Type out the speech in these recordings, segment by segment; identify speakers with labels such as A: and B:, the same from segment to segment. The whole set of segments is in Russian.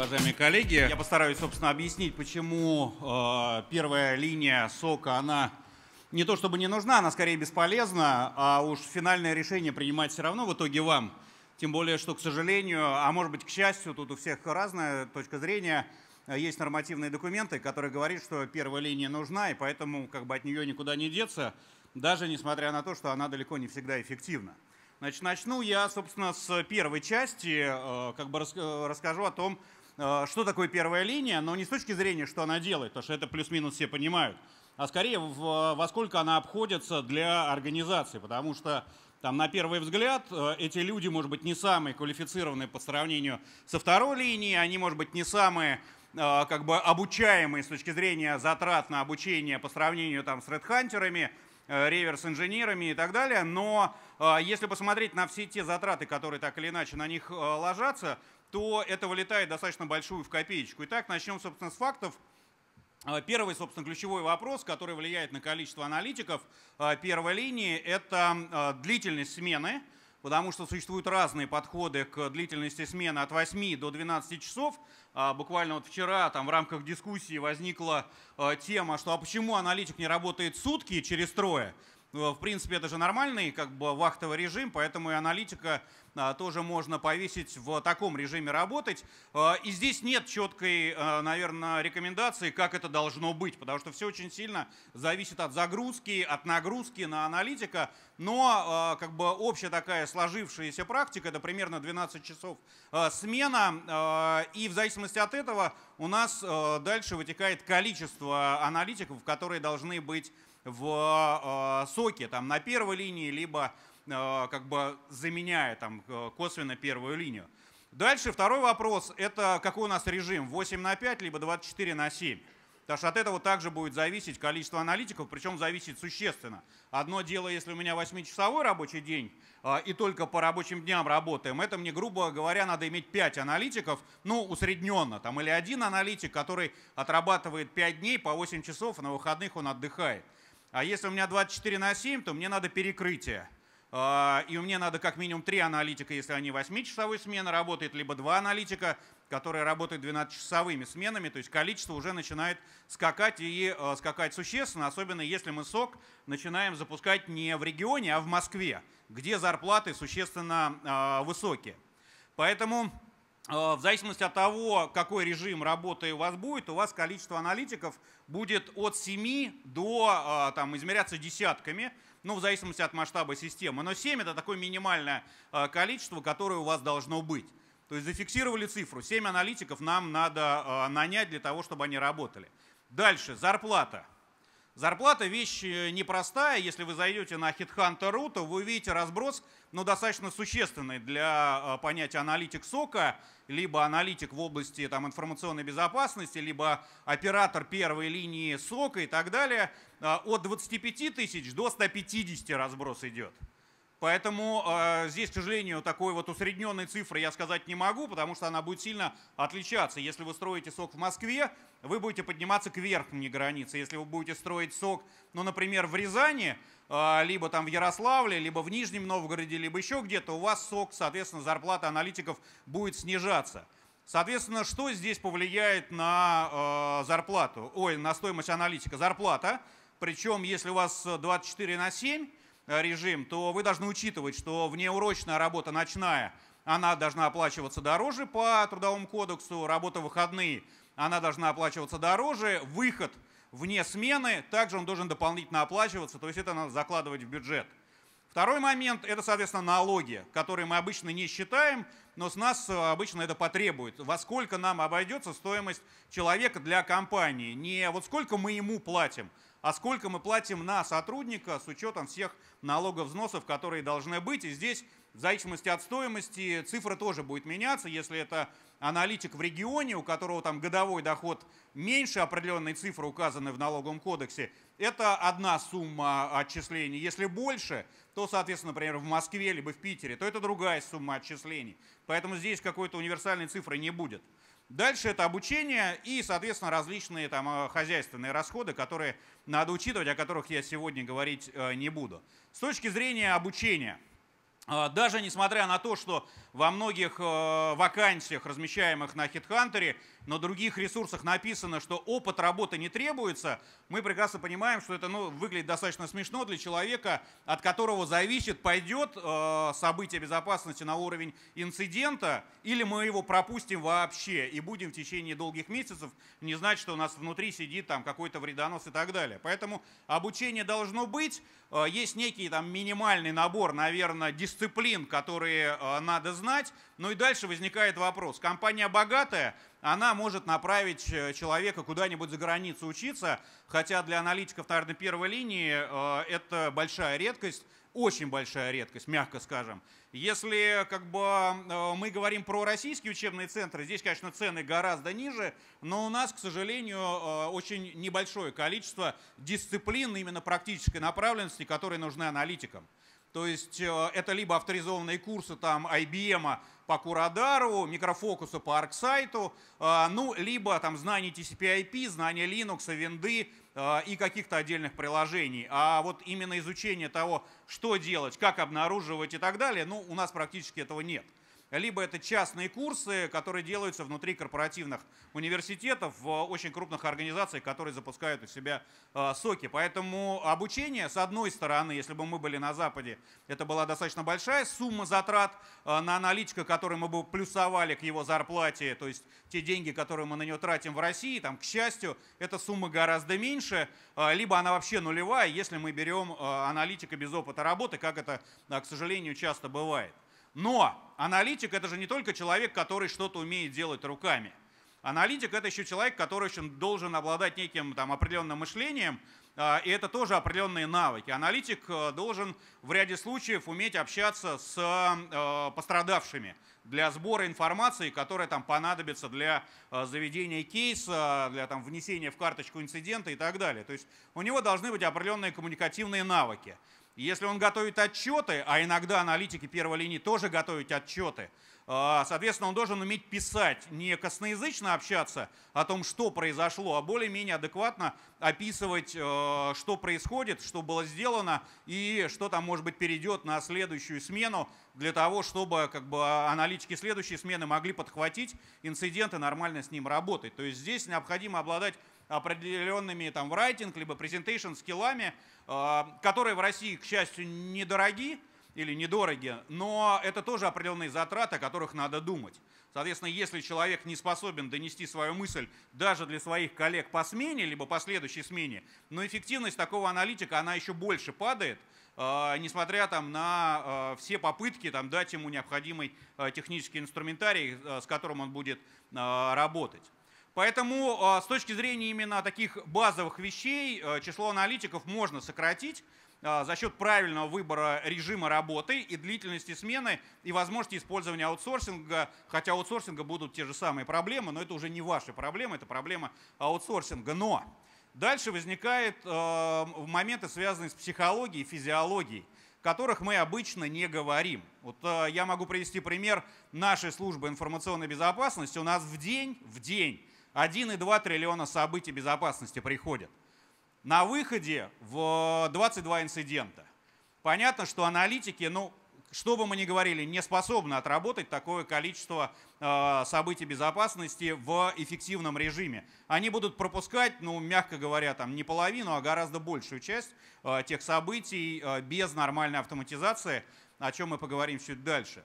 A: уважаемые коллеги. Я постараюсь, собственно, объяснить, почему э, первая линия сока, она не то чтобы не нужна, она скорее бесполезна, а уж финальное решение принимать все равно в итоге вам. Тем более, что, к сожалению, а может быть, к счастью, тут у всех разная точка зрения, э, есть нормативные документы, которые говорят, что первая линия нужна, и поэтому как бы от нее никуда не деться, даже несмотря на то, что она далеко не всегда эффективна. Значит, начну я, собственно, с первой части, э, как бы э, расскажу о том, Э, что такое первая линия, но не с точки зрения, что она делает, потому что это плюс-минус все понимают, а скорее во сколько она обходится для организации, потому что там, на первый взгляд э, эти люди, может быть, не самые квалифицированные по сравнению со второй линией, они, может быть, не самые э, как бы обучаемые с точки зрения затрат на обучение по сравнению там, с редхантерами, Э, реверс-инженерами и так далее. Но э, если посмотреть на все те затраты, которые так или иначе на них э, ложатся, то это вылетает достаточно большую в копеечку. Итак, начнем, собственно, с фактов. Первый, собственно, ключевой вопрос, который влияет на количество аналитиков первой линии, это длительность смены – потому что существуют разные подходы к длительности смены от 8 до 12 часов. А, буквально вот вчера там в рамках дискуссии возникла э, тема, что а почему аналитик не работает сутки через трое? Э, в принципе, это же нормальный как бы вахтовый режим, поэтому и аналитика э, тоже можно повесить в таком режиме работать. Э, и здесь нет четкой, наверное, рекомендации, как это должно быть, потому что все очень сильно зависит от загрузки, от нагрузки на аналитика. Но как бы общая такая сложившаяся практика, это примерно 12 часов смена. И в зависимости от этого у нас дальше вытекает количество аналитиков, которые должны быть в а, соке там, на первой линии, либо а, как бы заменяя там, э, косвенно первую линию. Дальше второй вопрос – это какой у нас режим, 8 на 5, либо 24 на 7. Потому что от этого также будет зависеть количество аналитиков, причем зависит существенно. Одно дело, если у меня 8-часовой рабочий день, а, и только по рабочим дням работаем, это мне, грубо говоря, надо иметь 5 аналитиков, ну, усредненно, там, или один аналитик, который отрабатывает 5 дней по 8 часов, а на выходных он отдыхает. А если у меня 24 на 7, то мне надо перекрытие. А, и мне надо как минимум 3 аналитика, если они 8-часовой смены работают, либо 2 аналитика, которые работают 12-часовыми сменами. То есть количество уже начинает скакать и а, скакать существенно, особенно если мы сок начинаем запускать не в регионе, а в Москве, где зарплаты существенно а, высокие. Поэтому Э, в зависимости от того, какой режим работы у вас будет, у вас количество аналитиков будет от 7 до, э, там, измеряться десятками, ну, в зависимости от масштаба системы. Но 7 — это такое минимальное э, количество, которое у вас должно быть. То есть зафиксировали цифру. 7 аналитиков нам надо нанять для того, чтобы они работали. Дальше, зарплата. Зарплата вещь э, непростая. Если вы зайдете на headhunter.ru, то вы увидите разброс, но ну, достаточно существенный для э, понятия аналитик сока, либо аналитик в области там, информационной безопасности, либо оператор первой линии сока и так далее. Э, от 25 тысяч до 150 разброс идет. Поэтому э, здесь, к сожалению, такой вот усредненной цифры я сказать не могу, потому что она будет сильно отличаться. Если вы строите сок в Москве, вы будете подниматься к верхней границе. Если вы будете строить сок, ну, например, в Рязани, э, либо там в Ярославле, либо в Нижнем Новгороде, либо еще где-то, у вас сок, соответственно, зарплата аналитиков будет снижаться. Соответственно, что здесь повлияет на э, зарплату, ой, на стоимость аналитика? Зарплата, причем если у вас 24 э, на 7, Э, режим, то вы должны учитывать, что внеурочная работа ночная, она должна оплачиваться дороже по Трудовому кодексу, работа выходные, она должна оплачиваться дороже, выход вне смены, также он должен дополнительно оплачиваться, то есть это надо закладывать в бюджет. Второй момент – это, соответственно, налоги, которые мы обычно не считаем, но с нас э, обычно это потребует. Во сколько нам обойдется стоимость человека для компании? Не вот сколько мы ему платим, а сколько мы платим на сотрудника с учетом всех налогов, взносов, которые должны быть. И здесь в зависимости от стоимости цифра тоже будет меняться. Если это аналитик в регионе, у которого там годовой доход меньше определенной цифры, указанной в налоговом кодексе, это одна сумма отчислений. Если больше, то, соответственно, например, в Москве либо в Питере, то это другая сумма отчислений. Поэтому здесь какой-то универсальной цифры не будет. Дальше это обучение и, соответственно, различные там э, хозяйственные расходы, которые надо учитывать, о которых я сегодня говорить э, не буду. С точки зрения обучения, э, даже несмотря на то, что во многих э, вакансиях, размещаемых на HeadHunter, на других ресурсах написано, что опыт работы не требуется, мы прекрасно понимаем, что это ну, выглядит достаточно смешно для человека, от которого зависит, пойдет э, событие безопасности на уровень инцидента, или мы его пропустим вообще и будем в течение долгих месяцев не знать, что у нас внутри сидит там какой-то вредонос и так далее. Поэтому обучение должно быть, э, есть некий там минимальный набор, наверное, дисциплин, которые э, надо знать. Ну и дальше возникает вопрос. Компания богатая, она может направить э, человека куда-нибудь за границу учиться, хотя для аналитиков, наверное, первой линии э, это большая редкость, очень большая редкость, мягко скажем. Если как бы, э, мы говорим про российские учебные центры, здесь, конечно, цены гораздо ниже, но у нас, к сожалению, очень небольшое количество дисциплин именно практической направленности, которые нужны аналитикам. То есть э, это либо авторизованные курсы там IBM -а по Курадару, микрофокусу по Арксайту, э, ну, либо там знания TCP/IP, знания Linux, винды э, и каких-то отдельных приложений. А вот именно изучение того, что делать, как обнаруживать и так далее, ну, у нас практически этого нет либо это частные курсы, которые делаются внутри корпоративных университетов, в очень крупных организациях, которые запускают у себя э, соки. Поэтому обучение, с одной стороны, если бы мы были на Западе, это была достаточно большая сумма затрат э, на аналитика, которую мы бы плюсовали к его зарплате, то есть те деньги, которые мы на нее тратим в России, там, к счастью, эта сумма гораздо меньше, э, либо она вообще нулевая, если мы берем аналитика без опыта работы, как это, к сожалению, часто бывает. Но аналитик это же не только человек, который что-то умеет делать руками. Аналитик это еще человек, который еще должен обладать неким там, определенным мышлением, а, и это тоже определенные навыки. Аналитик э, должен в ряде случаев уметь общаться с э, пострадавшими для сбора информации, которая там понадобится для э, заведения кейса, для там, внесения в карточку инцидента и так далее. То есть у него должны быть определенные коммуникативные навыки. Если он готовит отчеты, а иногда аналитики первой линии тоже готовят отчеты, а, соответственно, он должен уметь писать, не косноязычно общаться о том, что произошло, а более-менее адекватно описывать, э, что происходит, что было сделано и что там, может быть, перейдет на следующую смену для того, чтобы как бы, а, аналитики следующей смены могли подхватить инцидент и нормально с ним работать. То есть здесь необходимо обладать определенными там в райтинг, либо презентейшн скиллами, э, которые в России, к счастью, недороги или недороги, но это тоже определенные затраты, о которых надо думать. Соответственно, если человек не способен донести свою мысль даже для своих коллег по смене, либо по следующей смене, но эффективность такого аналитика, она еще больше падает, э, несмотря там, на э, все попытки там, дать ему необходимый технический инструментарий, с которым он будет работать. Поэтому а, с точки зрения именно таких базовых вещей э, число аналитиков можно сократить а, за счет правильного выбора режима работы и длительности смены и возможности использования аутсорсинга, хотя аутсорсинга будут те же самые проблемы, но это уже не ваши проблемы, это проблема аутсорсинга. Но дальше возникают э, моменты, связанные с психологией, физиологией которых мы обычно не говорим. Вот э, я могу привести пример нашей службы информационной безопасности. У нас в день, в день 1,2 триллиона событий безопасности приходят. На выходе в 22 инцидента. Понятно, что аналитики, ну, что бы мы ни говорили, не способны отработать такое количество э, событий безопасности в эффективном режиме. Они будут пропускать, ну, мягко говоря, там не половину, а гораздо большую часть э, тех событий э, без нормальной автоматизации, о чем мы поговорим чуть дальше.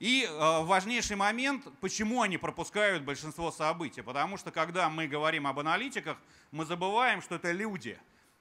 A: И э, важнейший момент, почему они пропускают большинство событий. Потому что когда мы говорим об аналитиках, мы забываем, что это люди.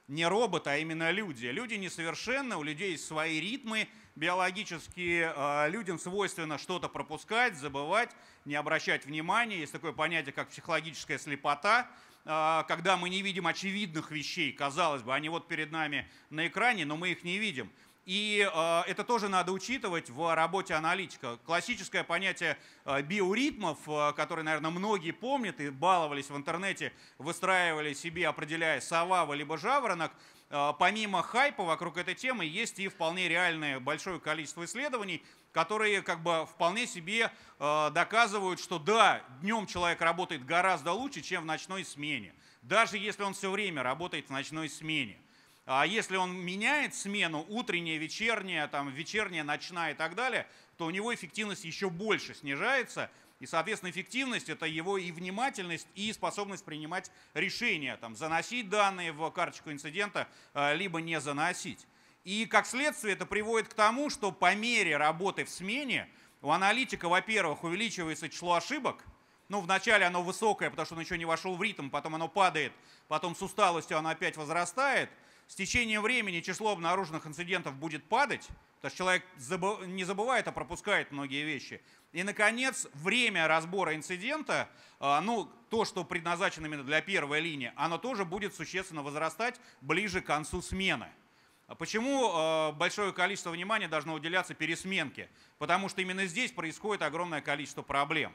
A: Не роботы, а именно люди. Люди несовершенны, у людей есть свои ритмы биологические. Э, людям свойственно что-то пропускать, забывать, не обращать внимания. Есть такое понятие, как психологическая слепота э, когда мы не видим очевидных вещей, казалось бы, они вот перед нами на экране, но мы их не видим. И э, это тоже надо учитывать в работе аналитика. Классическое понятие э, биоритмов, э, а, которое, наверное, многие помнят и баловались в интернете, выстраивали себе, определяя сова, либо жаворонок, помимо хайпа вокруг этой темы есть и вполне реальное большое количество исследований, которые как бы вполне себе доказывают, что да, днем человек работает гораздо лучше, чем в ночной смене. Даже если он все время работает в ночной смене. А если он меняет смену, утренняя, вечерняя, там, вечерняя, ночная и так далее, то у него эффективность еще больше снижается. И, соответственно, эффективность – это его и внимательность, и способность принимать решения, там, заносить данные в карточку инцидента, э, либо не заносить. И, как следствие, это приводит к тому, что по мере работы в смене у аналитика, во-первых, увеличивается число ошибок, ну, вначале оно высокое, потому что он еще не вошел в ритм, потом оно падает, потом с усталостью оно опять возрастает – с течением времени число обнаруженных инцидентов будет падать, потому что человек не забывает, а пропускает многие вещи. И, наконец, время разбора инцидента, а, ну, то, что предназначено именно для первой линии, оно тоже будет существенно возрастать ближе к концу смены. Почему а, большое количество внимания должно уделяться пересменке? Потому что именно здесь происходит огромное количество проблем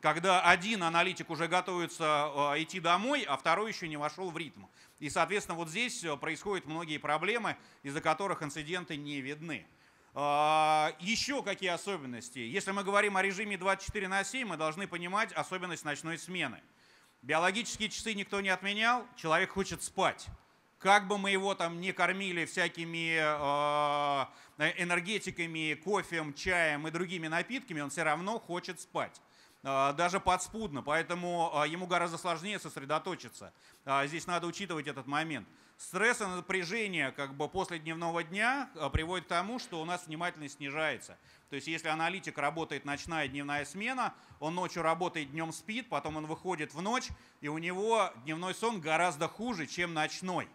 A: когда один аналитик уже готовится э, идти домой, а второй еще не вошел в ритм. И, соответственно, вот здесь э, происходят многие проблемы, из-за которых инциденты не видны. А, еще какие особенности? Если мы говорим о режиме 24 на 7, мы должны понимать особенность ночной смены. Биологические часы никто не отменял, человек хочет спать. Как бы мы его там не кормили всякими э, энергетиками, кофе, чаем и другими напитками, он все равно хочет спать. А, даже подспудно, поэтому а, ему гораздо сложнее сосредоточиться. А, здесь надо учитывать этот момент. Стресс и напряжение как бы после дневного дня приводит к тому, что у нас внимательность снижается. То есть если аналитик работает ночная и дневная смена, он ночью работает, днем спит, потом он выходит в ночь, и у него дневной сон гораздо хуже, чем ночной.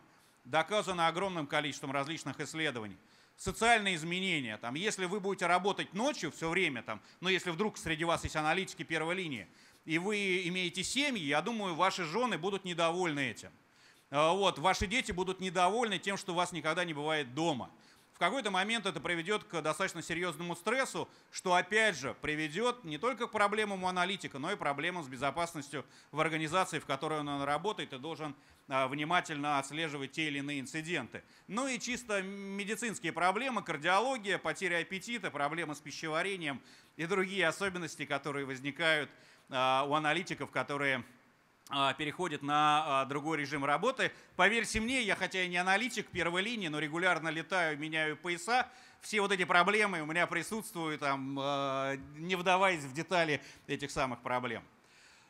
A: Доказано огромным количеством различных исследований социальные изменения. Там, если вы будете работать ночью все время, там, но ну, если вдруг среди вас есть аналитики первой линии, и вы имеете семьи, я думаю, ваши жены будут недовольны этим. Э, вот, ваши дети будут недовольны тем, что вас никогда не бывает дома. В какой-то момент это приведет к достаточно серьезному стрессу, что опять же приведет не только к проблемам у аналитика, но и проблемам с безопасностью в организации, в которой он работает и должен а, внимательно отслеживать те или иные инциденты. Ну и чисто медицинские проблемы, кардиология, потеря аппетита, проблемы с пищеварением и другие особенности, которые возникают а, у аналитиков, которые а, переходит на другой режим работы. Поверьте мне, я хотя и не аналитик первой линии, но регулярно летаю, меняю пояса. Все вот эти проблемы у меня присутствуют, там, не вдаваясь в детали этих самых проблем.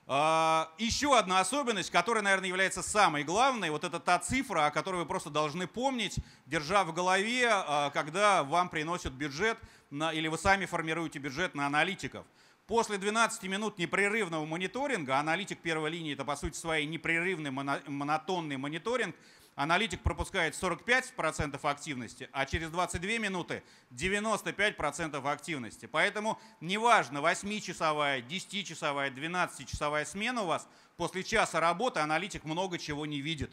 A: А, Еще одна особенность, которая, наверное, является самой главной, вот это та цифра, о которой вы просто должны помнить, держа в голове, а, когда вам приносят бюджет на, или вы сами формируете бюджет на аналитиков. После 12 минут непрерывного мониторинга, аналитик первой линии – это, по сути своей, непрерывный монотонный мониторинг – аналитик пропускает 45% активности, а через 22 минуты 95% активности. Поэтому неважно, 8-часовая, 10-часовая, 12-часовая смена у вас, после часа работы аналитик много чего не видит.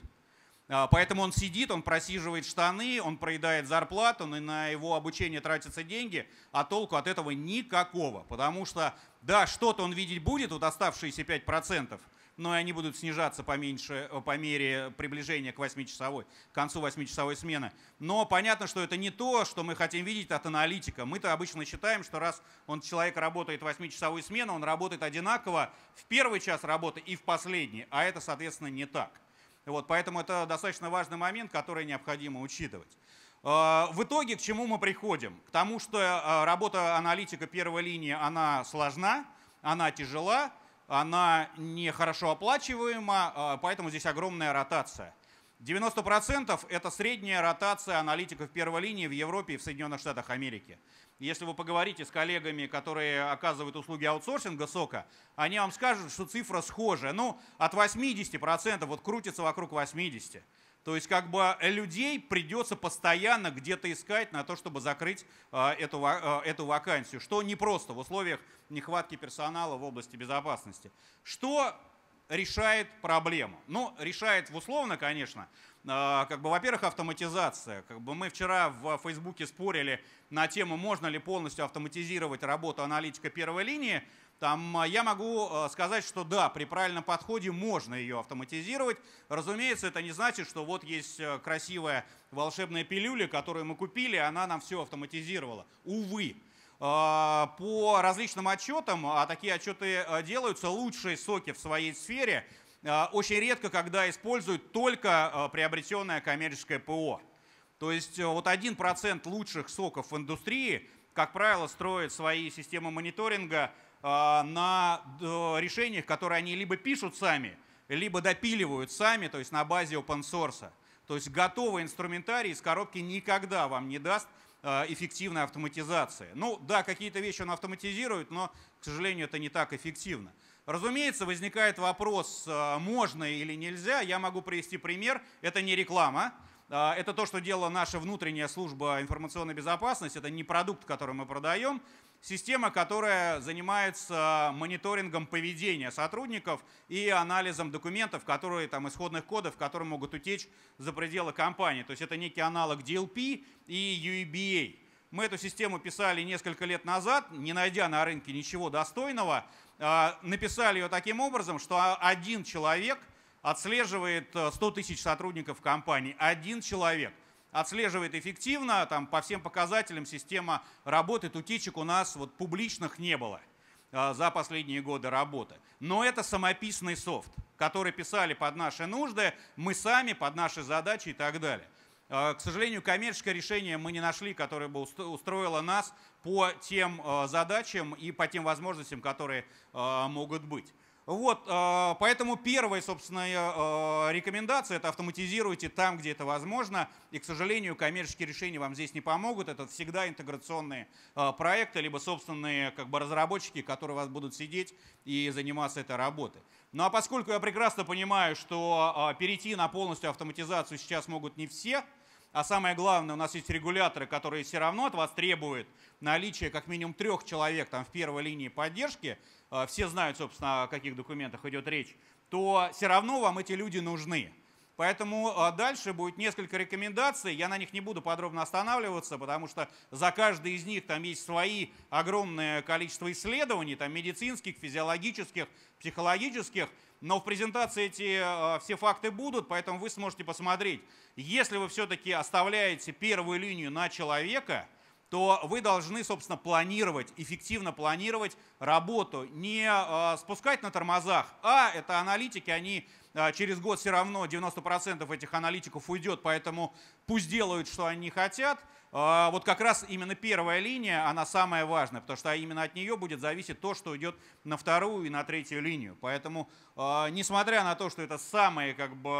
A: А, поэтому он сидит, он просиживает штаны, он проедает зарплату, но на его обучение тратятся деньги, а толку от этого никакого. Потому что, да, что-то он видеть будет, вот оставшиеся 5%, но и они будут снижаться поменьше, э, по мере приближения к 8-часовой, к концу 8-часовой смены. Но понятно, что это не то, что мы хотим видеть от аналитика. Мы-то обычно считаем, что раз он, человек работает 8-часовую смену, он работает одинаково в первый час работы и в последний, а это, соответственно, не так. Вот, поэтому это достаточно важный момент, который необходимо учитывать. Э, в итоге к чему мы приходим? К тому, что э, работа аналитика первой линии, она сложна, она тяжела, она не хорошо оплачиваема, а, поэтому здесь огромная ротация. 90% это средняя ротация аналитиков первой линии в Европе и в Соединенных Штатах Америки. Если вы поговорите с коллегами, которые оказывают услуги аутсорсинга сока, они вам скажут, что цифра схожая. Ну, от 80%, вот крутится вокруг 80%. То есть как бы э, людей придется постоянно где-то искать на то, чтобы закрыть а, эту, а, эту вакансию, что непросто в условиях нехватки персонала в области безопасности. Что решает проблему? Ну, решает условно, конечно, а, как бы, во-первых, автоматизация. Как бы мы вчера в Фейсбуке спорили на тему, можно ли полностью автоматизировать работу аналитика первой линии. Там а, я могу э, сказать, что да, при правильном подходе можно ее автоматизировать. Разумеется, это не значит, что вот есть э, красивая волшебная пилюля, которую мы купили, она нам все автоматизировала. Увы. А, по различным отчетам, а такие отчеты э, делаются, лучшие соки в своей сфере очень редко, когда используют только приобретенное коммерческое ПО. То есть вот 1% лучших соков в индустрии, как правило, строят свои системы мониторинга – а, на э, решениях, которые они либо пишут сами, либо допиливают сами, то есть на базе open source. То есть готовый инструментарий из коробки никогда вам не даст э, эффективной автоматизации. Ну да, какие-то вещи он автоматизирует, но, к сожалению, это не так эффективно. Разумеется, возникает вопрос, э, можно или нельзя. Я могу привести пример. Это не реклама. Это то, что делала наша внутренняя служба информационной безопасности. Это не продукт, который мы продаем. Система, которая занимается мониторингом поведения сотрудников и анализом документов, которые там исходных кодов, которые могут утечь за пределы компании. То есть это некий аналог DLP и UEBA. Мы эту систему писали несколько лет назад, не найдя на рынке ничего достойного. А, написали ее таким образом, что один человек отслеживает 100 э, тысяч сотрудников компании. Один человек – отслеживает эффективно, там по всем показателям система работает, утечек у нас вот публичных не было э, за последние годы работы. Но это самописный софт, который писали под наши нужды, мы сами под наши задачи и так далее. Э, к сожалению, коммерческое решение мы не нашли, которое бы устроило нас по тем э, задачам и по тем возможностям, которые могут быть. Вот, а, поэтому первая, собственно, а, рекомендация – это автоматизируйте там, где это возможно. И, к сожалению, коммерческие решения вам здесь не помогут. Это всегда интеграционные а, проекты, либо собственные как бы, разработчики, которые у вас будут сидеть и заниматься этой работой. Ну а поскольку я прекрасно понимаю, что перейти на полностью автоматизацию сейчас могут не все, а самое главное, у нас есть регуляторы, которые все равно от вас требуют наличия как минимум трех человек там, в первой линии поддержки – Э, все знают, собственно, о каких документах идет речь, то все равно вам эти люди нужны. Поэтому э, дальше будет несколько рекомендаций, я на них не буду подробно останавливаться, потому что за каждый из них там есть свои огромное количество исследований, там медицинских, физиологических, психологических, но в презентации эти э, все факты будут, поэтому вы сможете посмотреть. Если вы все-таки оставляете первую линию на человека – то вы должны, собственно, планировать, эффективно планировать работу, не э, спускать на тормозах, а это аналитики, они э, через год все равно 90% этих аналитиков уйдет, поэтому пусть делают, что они хотят. Э, вот как раз именно первая линия, она самая важная, потому что именно от нее будет зависеть то, что идет на вторую и на третью линию. Поэтому, э, несмотря на то, что это самые как бы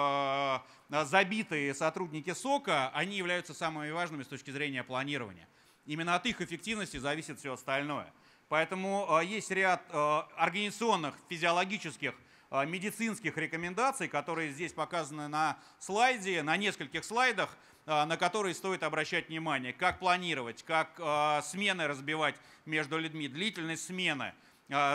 A: э, забитые сотрудники СОКа, они являются самыми важными с точки зрения планирования. Именно от их эффективности зависит все остальное. Поэтому а, есть ряд а, организационных, физиологических, а, медицинских рекомендаций, которые здесь показаны на слайде, на нескольких слайдах, на которые стоит обращать внимание. Как планировать, как смены разбивать между людьми, длительность смены,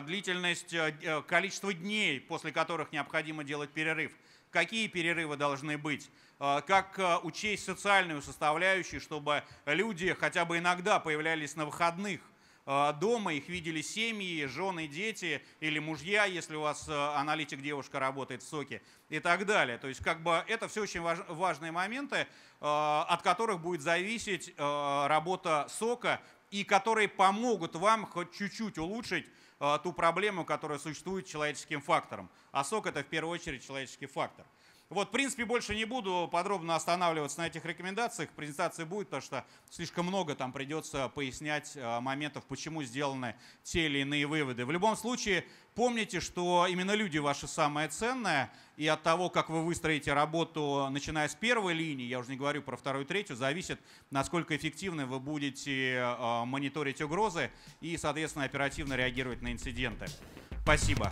A: длительность, э, э, количество дней, после которых необходимо делать перерыв, какие перерывы должны быть, а, как а, учесть социальную составляющую, чтобы люди хотя бы иногда появлялись на выходных а, дома, их видели семьи, жены, дети или мужья, если у вас аналитик девушка работает в СОКе и так далее. То есть как бы это все очень важ, важные моменты, от которых будет зависеть работа СОКа и которые помогут вам хоть чуть-чуть улучшить ту проблему, которая существует человеческим фактором. А СОК это в первую очередь человеческий фактор. Вот, в принципе, больше не буду подробно останавливаться на этих рекомендациях. Презентация будет, потому что слишком много там придется пояснять э, моментов, почему сделаны те или иные выводы. В любом случае, помните, что именно люди ваши самое ценное, и от того, как вы выстроите работу, начиная с первой линии, я уже не говорю про вторую и третью, зависит, насколько эффективно вы будете э, мониторить угрозы и, соответственно, оперативно реагировать на инциденты. Спасибо.